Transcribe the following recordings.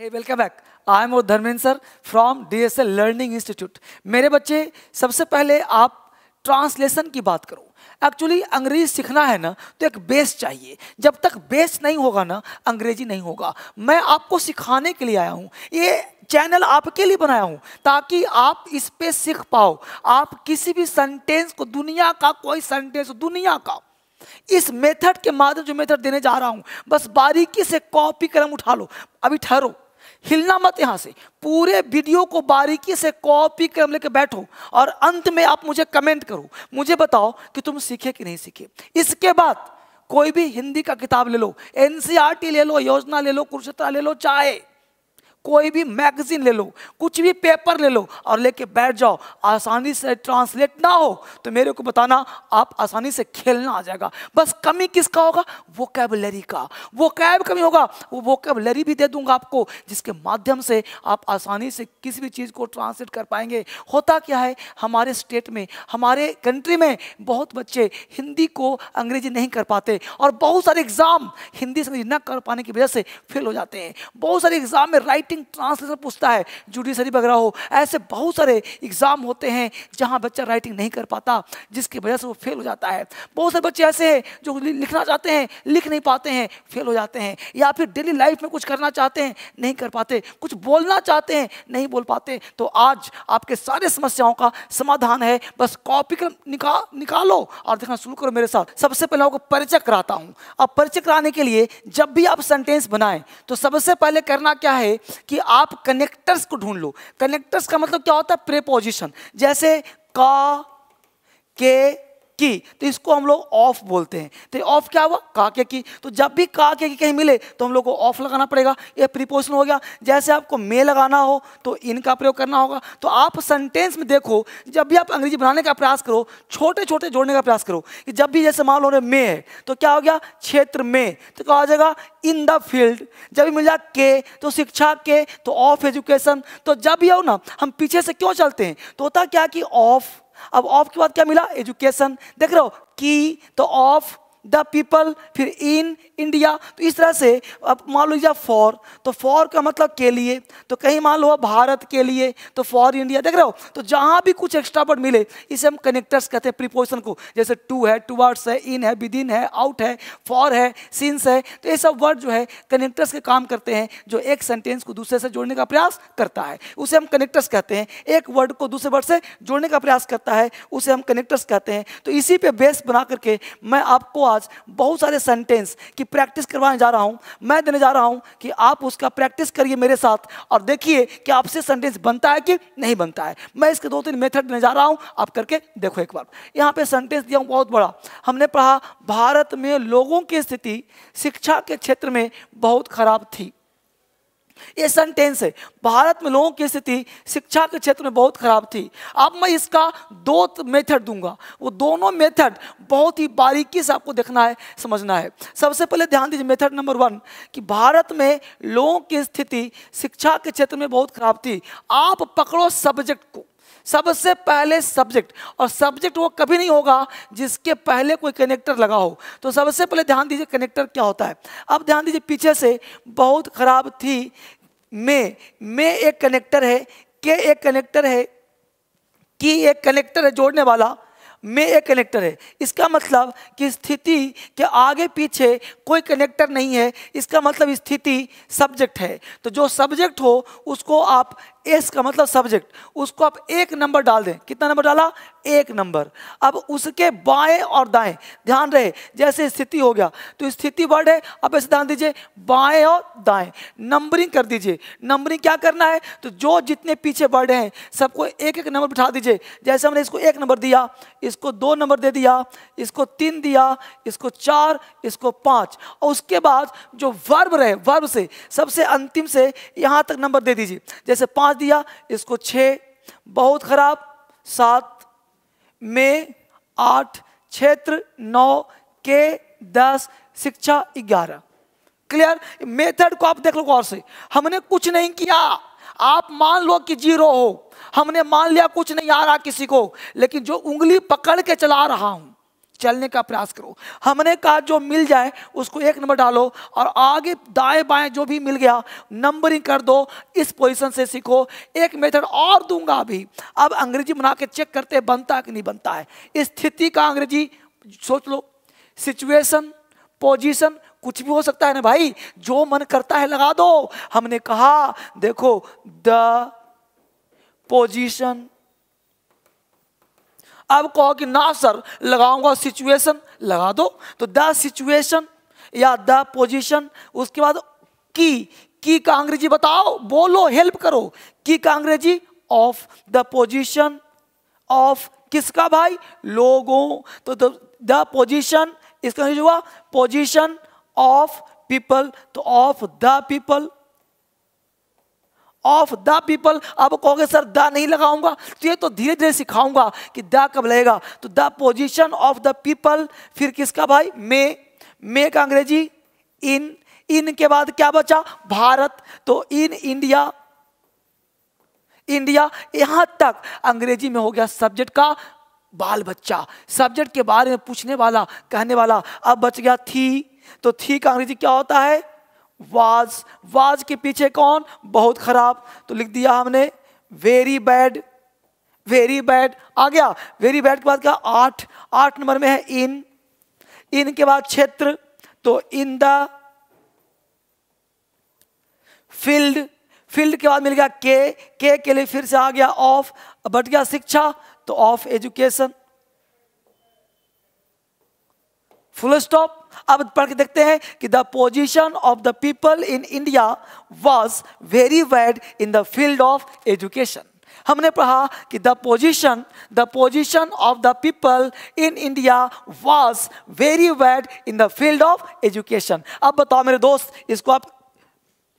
Hey, welcome back. I am from sir from DSL Learning Institute. मेरे बच्चे सबसे पहले आप ट्रांसलेशन की बात करो एक्चुअली अंग्रेजी सीखना है ना तो एक बेस चाहिए जब तक बेस नहीं होगा ना अंग्रेजी नहीं होगा मैं आपको सिखाने के लिए आया हूँ ये चैनल आपके लिए बनाया हूँ ताकि आप इस पर सीख पाओ आप किसी भी सेंटेंस को दुनिया का कोई सेंटेंस दुनिया का इस मेथड के माध्यम जो मेथड देने जा रहा हूँ बस बारीकी से कॉपी कलम उठा लो अभी ठहरो हिलना मत यहाँ से पूरे वीडियो को बारीकी से कॉपी कर लेके बैठो और अंत में आप मुझे कमेंट करो मुझे बताओ कि तुम सीखे कि नहीं सीखे इसके बाद कोई भी हिंदी का किताब ले लो एनसीआरटी e ले लो योजना ले लो कुरुक्षेत्र ले लो चाहे कोई भी मैगजीन ले लो कुछ भी पेपर ले लो और लेके बैठ जाओ आसानी से ट्रांसलेट ना हो तो मेरे को बताना आप आसानी से खेलना आ जाएगा बस कमी किसका होगा वो कैबलरी का वो कैब कमी होगा वो वो कैबलरी भी दे दूंगा आपको जिसके माध्यम से आप आसानी से किसी भी चीज़ को ट्रांसलेट कर पाएंगे होता क्या है हमारे स्टेट में हमारे कंट्री में बहुत बच्चे हिंदी को अंग्रेजी नहीं कर पाते और बहुत सारे एग्ज़ाम हिंदी से अंग्रेजी कर पाने की वजह से फेल हो जाते हैं बहुत सारे एग्ज़ाम में राइट राइटिंग ट्रांसलेशन पूछता है जुडिशरी वगैरह हो ऐसे बहुत सारे एग्ज़ाम होते हैं जहाँ बच्चा राइटिंग नहीं कर पाता जिसकी वजह से वो फेल हो जाता है बहुत सारे बच्चे ऐसे हैं जो लिखना चाहते हैं लिख नहीं पाते हैं फेल हो जाते हैं या फिर डेली लाइफ में कुछ करना चाहते हैं नहीं कर पाते कुछ बोलना चाहते हैं नहीं बोल पाते तो आज आपके सारे समस्याओं का समाधान है बस कॉपी निका निकालो और देखना शुरू करो मेरे साथ सबसे पहले आपको परिचय कराता हूँ अब परिचय कराने के लिए जब भी आप सेंटेंस बनाएं तो सबसे पहले करना क्या है कि आप कनेक्टर्स को ढूंढ लो कनेक्टर्स का मतलब क्या होता है प्रेपोजिशन जैसे का के की तो इसको हम लोग ऑफ बोलते हैं तो ऑफ क्या हुआ काके की तो जब भी काके की कहीं मिले तो हम लोग को ऑफ लगाना पड़ेगा ये प्रिपोशन हो गया जैसे आपको मे लगाना हो तो इनका प्रयोग करना होगा तो आप सेंटेंस में देखो जब भी आप अंग्रेजी बनाने का प्रयास करो छोटे छोटे जोड़ने का प्रयास करो कि जब भी जैसे मान लो मे है तो क्या हो गया क्षेत्र में तो कहा जाएगा इन द फील्ड जब भी मिल जाए के तो शिक्षा के तो ऑफ एजुकेशन तो जब भी आओ ना हम पीछे से क्यों चलते हैं तो होता क्या कि ऑफ अब ऑफ के बाद क्या मिला एजुकेशन देख रहे हो की तो ऑफ द पीपल फिर इन इंडिया तो इस तरह से अब मान लीजिए फॉर तो फॉर का मतलब के लिए तो कहीं मान लो भारत के लिए तो फॉर इंडिया देख रहे हो तो जहाँ भी कुछ एक्स्ट्रा वर्ड मिले इसे हम कनेक्टर्स कहते हैं प्रिपोजिशन को जैसे टू है टू वर्ड्स है इन है विद इन है आउट है फॉर है सिंस है तो ये सब वर्ड जो है कनेक्टर्स के काम करते हैं जो एक सेंटेंस को दूसरे से जोड़ने का प्रयास करता है उसे हम कनेक्टर्स कहते हैं एक वर्ड को दूसरे वर्ड से जोड़ने का प्रयास करता है उसे हम कनेक्टर्स कहते हैं तो इसी पर बेस बना करके मैं आपको आज बहुत सारे सेंटेंस की प्रैक्टिस करवाने जा रहा हूं मैं देने जा रहा हूं कि आप उसका प्रैक्टिस करिए मेरे साथ और देखिए कि आपसे सेंटेंस बनता है कि नहीं बनता है मैं इसके दो तीन मेथड देने जा रहा हूं आप करके देखो एक बार यहां पे सेंटेंस दिया हूं बहुत बड़ा हमने पढ़ा भारत में लोगों की स्थिति शिक्षा के क्षेत्र में बहुत खराब थी ये सेंटेंस है भारत में लोगों की स्थिति शिक्षा के क्षेत्र में बहुत खराब थी अब मैं इसका दो मेथड दूंगा वो दोनों मेथड बहुत ही बारीकी से आपको देखना है समझना है सबसे पहले ध्यान दीजिए मेथड नंबर वन कि भारत में लोगों की स्थिति शिक्षा के क्षेत्र में बहुत खराब थी आप पकड़ो सब्जेक्ट को सबसे पहले सब्जेक्ट और सब्जेक्ट वो कभी नहीं होगा जिसके पहले कोई कनेक्टर लगा हो तो सबसे पहले ध्यान दीजिए कनेक्टर क्या होता है अब ध्यान दीजिए पीछे से बहुत खराब थी मैं मैं एक कनेक्टर है के एक कनेक्टर है कि एक कनेक्टर है जोड़ने वाला में एक कनेक्टर है इसका मतलब कि स्थिति के आगे पीछे कोई कनेक्टर नहीं है इसका मतलब स्थिति सब्जेक्ट है तो जो सब्जेक्ट हो उसको आप एस का मतलब सब्जेक्ट उसको आप एक नंबर डाल दें कितना नंबर डाला एक नंबर अब उसके बाएं और दाएं ध्यान रहे जैसे स्थिति हो गया तो स्थिति वर्ड है अब ऐसे ध्यान दीजिए बाएं और दाएं नंबरिंग कर दीजिए नंबरिंग क्या करना है तो जो जितने पीछे वर्ड हैं सबको एक एक नंबर बिठा दीजिए जैसे हमने इसको एक नंबर दिया इसको दो नंबर दे दिया इसको तीन दिया इसको चार इसको पाँच और उसके बाद जो वर्ब रहे वर्ब से सबसे अंतिम से यहाँ तक नंबर दे दीजिए जैसे पाँच पाँच दिया इसको छः बहुत खराब सात में आठ क्षेत्र नौ के दस शिक्षा ग्यारह क्लियर मेथड को आप देख लो गौर से हमने कुछ नहीं किया आप मान लो कि जीरो हो हमने मान लिया कुछ नहीं आ रहा किसी को लेकिन जो उंगली पकड़ के चला रहा हूं चलने का प्रयास करो हमने कहा जो मिल जाए उसको एक नंबर डालो और आगे दाएं बाएं जो भी मिल गया नंबरिंग कर दो इस पोजीशन से सीखो एक मेथड और दूंगा अभी अब अंग्रेजी बना के चेक करते बनता है कि नहीं बनता है स्थिति का अंग्रेजी सोच लो सिचुएशन पोजिशन कुछ भी हो सकता है ना भाई जो मन करता है लगा दो हमने कहा देखो द पोजिशन अब कहो कि ना सर लगाऊंगा सिचुएशन लगा दो तो द सिचुएशन या द पोजिशन उसके बाद की की का अंग्रेजी बताओ बोलो हेल्प करो की का अंग्रेजी ऑफ द पोजिशन ऑफ किसका भाई लोगों तो द पोजिशन इसका हुआ पोजिशन ऑफ पीपल तो of the people of the people अब कहोगे सर द नहीं लगाऊंगा तो ये तो धीरे धीरे सिखाऊंगा कि द कब लगेगा तो the position of the people फिर किसका भाई मे मे का अंग्रेजी इन इन के बाद क्या बचा भारत तो इन इंडिया इंडिया यहां तक अंग्रेजी में हो गया सब्जेक्ट का बाल बच्चा सब्जेक्ट के बारे में पूछने वाला कहने वाला अब बच गया थी तो थी का अंग्रेजी क्या होता है वाज वाज के पीछे कौन बहुत खराब तो लिख दिया हमने वेरी बैड वेरी बैड आ गया वेरी बैड के बाद क्या आठ आठ नंबर में है इन इन के बाद क्षेत्र तो इन द फील्ड फील्ड के बाद मिल गया के के के लिए फिर से आ गया ऑफ बट गया शिक्षा तो ऑफ एजुकेशन फुल स्टॉप अब पढ़ के देखते हैं कि the position of the people in India was very bad in the field of education हमने पढ़ा कि the position the position of the people in India was very bad in the field of education अब बताओ मेरे दोस्त इसको आप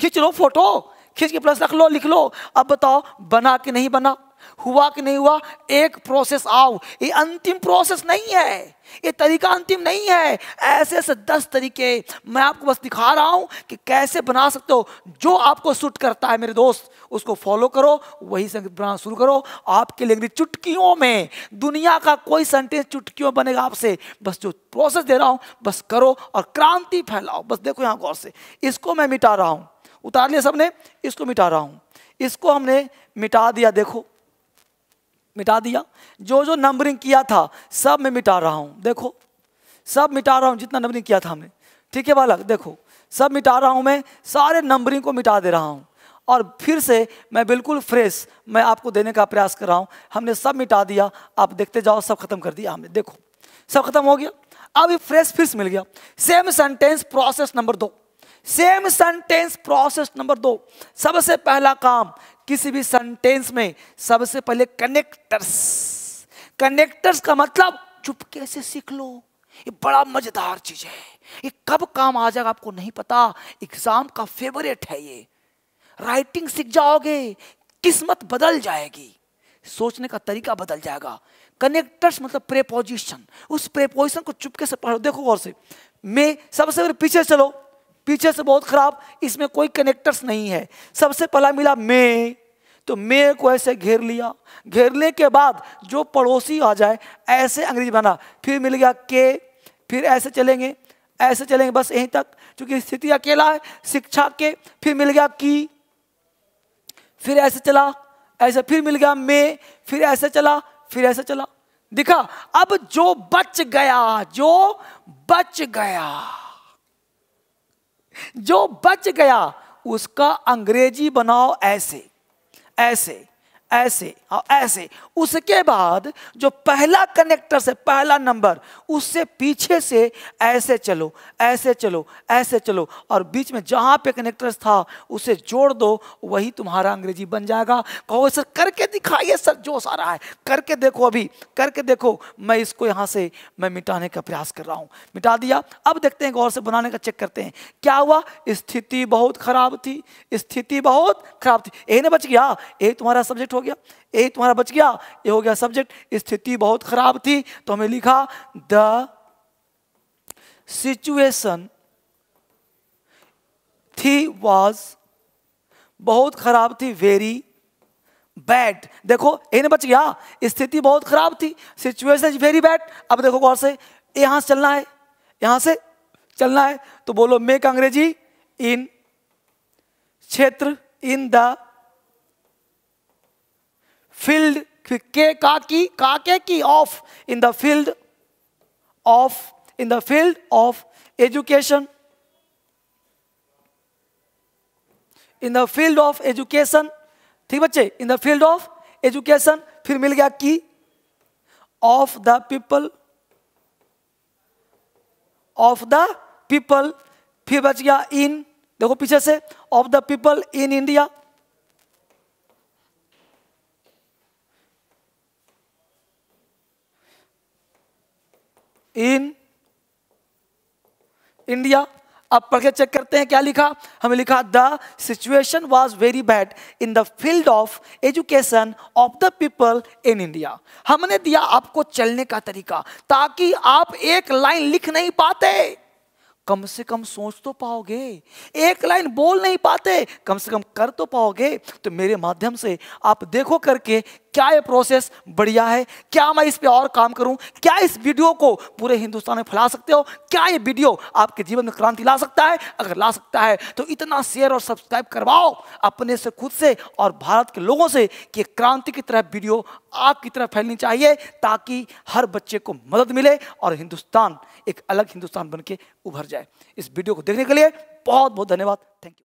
खींच लो फोटो खींच के प्लस रख लो लिख लो अब बताओ बना कि नहीं बना हुआ कि नहीं हुआ एक प्रोसेस आओ ये अंतिम प्रोसेस नहीं है ये तरीका अंतिम नहीं है ऐसे ऐसे दस तरीके मैं आपको बस दिखा रहा हूं कि कैसे बना सकते हो जो आपको सूट करता है मेरे दोस्त उसको फॉलो करो वही संगीत बनाना शुरू करो आपके लिए चुटकियों में दुनिया का कोई सेंटेंस चुटकियों बनेगा आपसे बस जो प्रोसेस दे रहा हूं बस करो और क्रांति फैलाओ बस देखो यहां गौर से इसको मैं मिटा रहा हूं उतार लिया सबने इसको मिटा रहा हूं इसको हमने मिटा दिया देखो मिटा दिया जो जो नंबरिंग किया था सब मैं मिटा रहा हूँ देखो सब मिटा रहा हूँ जितना नंबरिंग किया था हमने ठीक है बालक देखो सब मिटा रहा हूँ मैं सारे नंबरिंग को मिटा दे रहा हूँ और फिर से मैं बिल्कुल फ्रेश मैं आपको देने का प्रयास कर रहा हूँ हमने सब मिटा दिया आप देखते जाओ सब खत्म कर दिया हमने देखो सब खत्म हो गया अब ये फ्रेश फिर मिल गया सेम सेंटेंस प्रोसेस नंबर दो सेम सेंटेंस प्रोसेस नंबर दो सबसे पहला काम किसी भी सेंटेंस में सबसे पहले कनेक्टर्स कनेक्टर्स का मतलब चुपके से सीख लो ये बड़ा मजेदार चीज है ये कब काम आ जाएगा आपको नहीं पता एग्जाम का फेवरेट है ये राइटिंग सीख जाओगे किस्मत बदल जाएगी सोचने का तरीका बदल जाएगा कनेक्टर्स मतलब प्रेपोजिशन उस प्रेपोजिशन को चुपके से पढ़ो देखो गौर से मैं सबसे पहले पीछे चलो पीछे से तो बहुत खराब इसमें कोई कनेक्टर्स नहीं है सबसे पहला मिला मैं तो मैं को ऐसे घेर लिया घेरने के बाद जो पड़ोसी आ जाए ऐसे अंग्रेजी बना फिर मिल गया के फिर ऐसे चलेंगे ऐसे चलेंगे बस यहीं तक क्योंकि स्थिति अकेला है शिक्षा के फिर मिल गया की फिर ऐसे चला ऐसे फिर मिल गया मैं फिर ऐसे चला फिर ऐसे चला दिखा अब जो बच गया जो बच गया जो बच गया उसका अंग्रेजी बनाओ ऐसे ऐसे ऐसे और हाँ, ऐसे उसके बाद जो पहला कनेक्टर से पहला नंबर उससे पीछे से ऐसे चलो ऐसे चलो ऐसे चलो और बीच में जहां पे कनेक्टर था उसे जोड़ दो वही तुम्हारा अंग्रेजी बन जाएगा कहो सर करके दिखाइए सर जोश आ रहा है करके देखो अभी करके देखो मैं इसको यहाँ से मैं मिटाने का प्रयास कर रहा हूँ मिटा दिया अब देखते हैं गौर से बनाने का चेक करते हैं क्या हुआ स्थिति बहुत खराब थी स्थिति बहुत खराब थी यही बच गया यही तुम्हारा सब्जेक्ट हो गया ए तुम्हारा बच गया ये हो गया सब्जेक्ट स्थिति बहुत खराब थी तो हमें लिखा द सिचुएशन थी वॉज बहुत खराब थी वेरी बैड देखो ए ने बच गया स्थिति बहुत खराब थी सिचुएशन इज वेरी बैड अब देखो गौर से यहां से चलना है यहां से चलना है तो बोलो मेक अंग्रेजी इन क्षेत्र इन द फील्ड के का की का के की of in the field of in the field of education in the field of education ठीक बच्चे in the field of education फिर मिल गया की of the people of the people फिर बच गया इन देखो पीछे से of the people in India in India अब पढ़ के चेक करते हैं क्या लिखा हमें लिखा the situation was very bad in the field of education of the people in India हमने दिया आपको चलने का तरीका ताकि आप एक लाइन लिख नहीं पाते कम से कम सोच तो पाओगे एक लाइन बोल नहीं पाते कम से कम कर तो पाओगे तो मेरे माध्यम से आप देखो करके क्या ये प्रोसेस बढ़िया है क्या मैं इस पर और काम करूँ क्या इस वीडियो को पूरे हिंदुस्तान में फैला सकते हो क्या ये वीडियो आपके जीवन में क्रांति ला सकता है अगर ला सकता है तो इतना शेयर और सब्सक्राइब करवाओ अपने से खुद से और भारत के लोगों से कि क्रांति की तरह वीडियो आपकी तरह फैलनी चाहिए ताकि हर बच्चे को मदद मिले और हिंदुस्तान एक अलग हिंदुस्तान बन के उभर जाए इस वीडियो को देखने के लिए बहुत बहुत धन्यवाद थैंक यू